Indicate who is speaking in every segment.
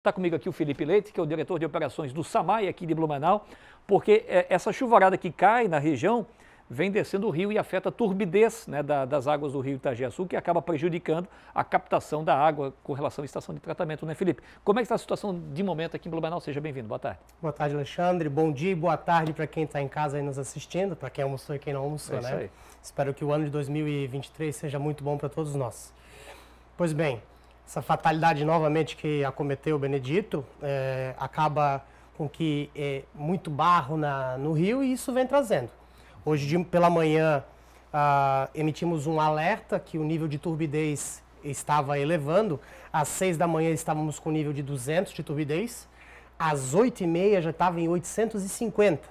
Speaker 1: Está comigo aqui o Felipe Leite, que é o diretor de operações do SAMAI aqui de Blumenau, porque é, essa chuvarada que cai na região vem descendo o rio e afeta a turbidez né, das águas do rio Itagiaçu, que acaba prejudicando a captação da água com relação à estação de tratamento, né, Felipe? Como é que está a situação de momento aqui em Blumenau? Seja bem-vindo, boa tarde.
Speaker 2: Boa tarde, Alexandre. Bom dia e boa tarde para quem está em casa aí nos assistindo, para quem almoçou e quem não almoçou, é né? Aí. Espero que o ano de 2023 seja muito bom para todos nós. Pois bem, essa fatalidade novamente que acometeu o Benedito é, acaba com que é, muito barro na, no rio e isso vem trazendo. Hoje de, pela manhã ah, emitimos um alerta que o nível de turbidez estava elevando. Às seis da manhã estávamos com nível de 200 de turbidez, às oito e meia já estava em 850.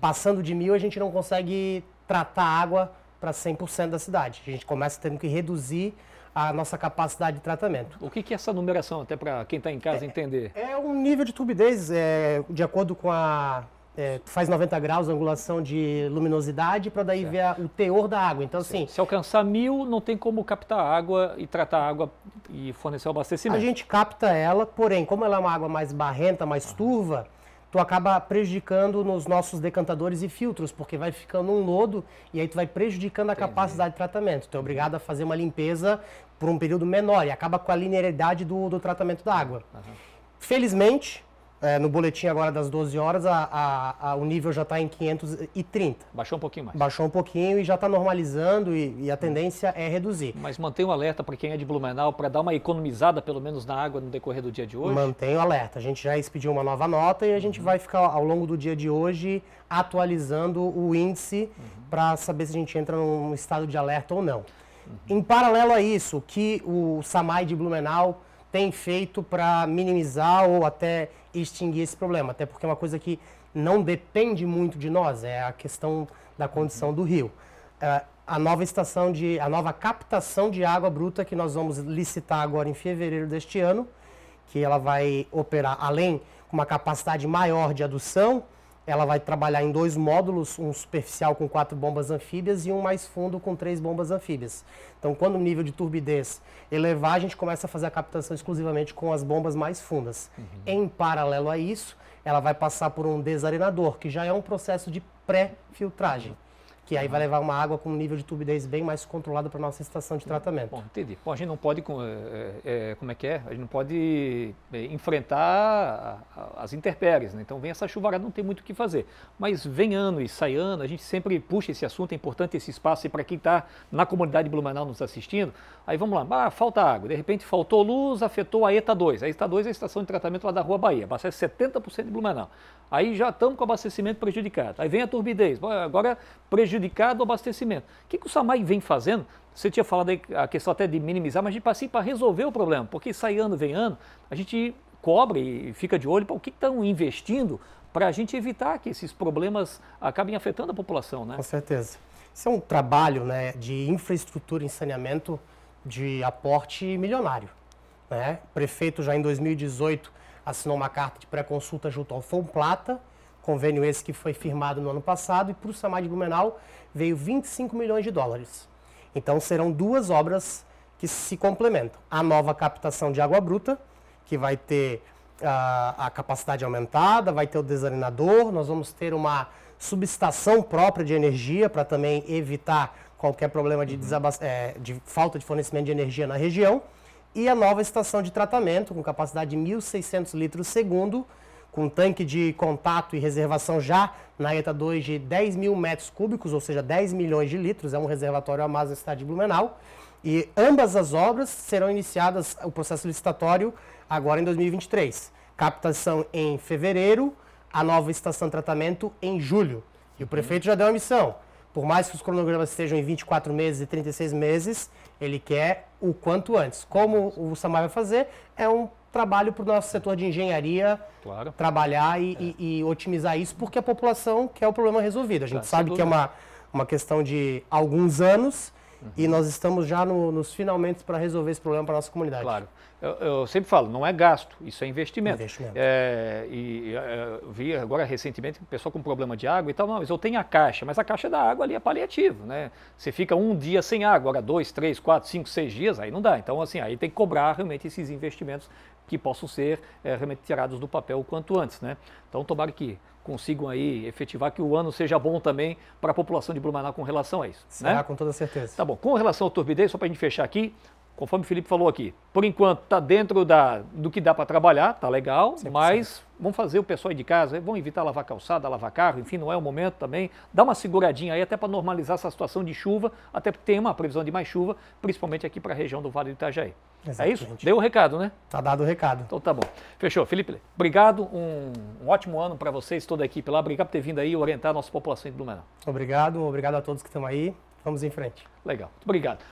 Speaker 2: Passando de mil a gente não consegue tratar água para 100% da cidade. A gente começa tendo que
Speaker 1: reduzir a nossa capacidade de tratamento. O que, que é essa numeração, até para quem está em casa é, entender?
Speaker 2: É um nível de turbidez, é, de acordo com a. É, faz 90 graus, angulação de luminosidade, para daí certo. ver a, o
Speaker 1: teor da água. Então, assim. Se alcançar mil, não tem como captar água e tratar água e fornecer o abastecimento. A gente
Speaker 2: capta ela, porém, como ela é uma água mais barrenta, mais turva tu acaba prejudicando nos nossos decantadores e filtros, porque vai ficando um lodo e aí tu vai prejudicando a Entendi. capacidade de tratamento. Tu é obrigado a fazer uma limpeza por um período menor e acaba com a linearidade do, do tratamento da água. Uhum. Felizmente, é, no boletim agora das 12 horas, a, a, a, o nível já está em 530. Baixou um pouquinho mais. Baixou um pouquinho e já está normalizando e, e, a tendência é reduzir.
Speaker 1: Mas mantém o um alerta para quem é de Blumenau para dar uma economizada, pelo menos, na água no decorrer do dia de hoje? Mantém
Speaker 2: o alerta. A gente já expediu uma nova nota e a gente uhum. vai ficar ao longo do dia de hoje atualizando o índice uhum. para saber se a gente entra num estado de alerta ou não. Uhum. Em paralelo a isso, que o SAMAI de Blumenau tem feito para minimizar ou até extinguir esse problema, até porque é uma coisa que não depende muito de nós, é a questão da condição do rio. Uh, a nova estação de, a nova captação de água bruta que nós vamos licitar agora em fevereiro deste ano, que ela vai operar além com uma capacidade maior de adução, ela vai trabalhar em dois módulos, um superficial com quatro bombas anfíbias e um mais fundo com três bombas anfíbias. Então, quando o nível de turbidez elevar, a gente começa a fazer a captação exclusivamente com as bombas mais fundas. Uhum. Em paralelo a isso, ela vai passar por um desarenador, que já é um processo de pré-filtragem que aí vai levar uma água com um nível de turbidez bem mais controlado para nossa estação de
Speaker 1: tratamento. Bom, entendi. Bom, a gente não pode, eh, eh, eh, como é que é? A gente não pode enfrentar as intempéries, né? Então vem essa chuvarada, não tem muito o que fazer. Mas vem ano e sai ano, a gente sempre puxa esse assunto, é importante esse espaço para quem está na comunidade Blumenau nos assistindo. Aí vamos lá, ah, falta água, de repente faltou luz, afetou a ETA2. A ETA2 é a estação de tratamento lá da Rua Bahia, abastece 70% de Blumenau. Aí já estamos com o abastecimento prejudicado. Aí vem a turbidez, agora prejudicado prejudicado o abastecimento. O que, que o SAMAI vem fazendo? Você tinha falado aí a questão até de minimizar, mas a gente passa para resolver o problema, porque sai ano, vem ano, a gente cobre e fica de olho para o que estão investindo para a gente evitar que esses problemas acabem afetando a população, né? Com certeza. Isso é um trabalho né, de infraestrutura em saneamento
Speaker 2: de aporte milionário. Né? O prefeito já em 2018 assinou uma carta de pré-consulta junto ao Fomplata. Plata, Convênio esse que foi firmado no ano passado e para o Samad Blumenau veio 25 milhões de dólares. Então serão duas obras que se complementam. A nova captação de água bruta, que vai ter a, ah, a capacidade aumentada, vai ter o desalinador, nós vamos ter uma subestação própria de energia para também evitar qualquer problema de, é, de, falta de fornecimento de energia na região. E a nova estação de tratamento, com capacidade de 1.600 litros segundo, com tanque de contato e reservação já na ETA 2 de 10 mil metros cúbicos, ou seja, 10 milhões de litros, é um reservatório a mais na cidade de Blumenau. E ambas as obras serão iniciadas, o processo licitatório, agora em 2023. Captação em fevereiro, a nova estação de tratamento em julho. E o prefeito já deu a missão. Por mais que os cronogramas estejam em 24 meses e 36 meses, ele quer o quanto antes. Como o Samar vai fazer, é um trabalho para o nosso setor de engenharia claro. trabalhar e, é. e, e, otimizar isso, porque a população quer o problema resolvido. A gente tá, sabe que é uma, uma questão de alguns anos, Uhum. E nós estamos já no, nos finalmente para resolver esse problema para a nossa comunidade. Claro.
Speaker 1: Eu, eu, sempre falo, não é gasto, isso é investimento. Investimento. É, e é, vi agora recentemente o pessoal com problema de água e tal, não, mas eu tenho a caixa, mas a caixa é da água ali é paliativo, né? Você fica um dia sem água, agora dois, três, quatro, cinco, seis dias, aí não dá. Então, assim, aí tem que cobrar realmente esses investimentos que possam ser é, realmente tirados do papel o quanto antes, né? Então, tomara que consigam aí efetivar que o ano seja bom também para a população de Blumenau com relação a isso. Será, né? com
Speaker 2: toda certeza.
Speaker 1: Tá bom. Com relação à turbidez, só para a gente fechar aqui, conforme o Felipe falou aqui, por enquanto está dentro da, do que dá para trabalhar, está legal, mas vão fazer o pessoal aí de casa, vão evitar lavar calçada, lavar carro, enfim, não é o momento também. Dá uma seguradinha aí até para normalizar essa situação de chuva, até porque tem uma previsão de mais chuva, principalmente aqui para a região do Vale do Itajaí. Exatamente. É isso? Deu o recado, né? Tá dado o recado. Então tá bom. Fechou. Felipe, obrigado. Um, um ótimo ano para vocês, toda a equipe lá. Obrigado por ter vindo aí orientar a nossa população de Blumenau.
Speaker 2: Obrigado, obrigado a todos que estão aí. Vamos em frente. Legal. Muito obrigado.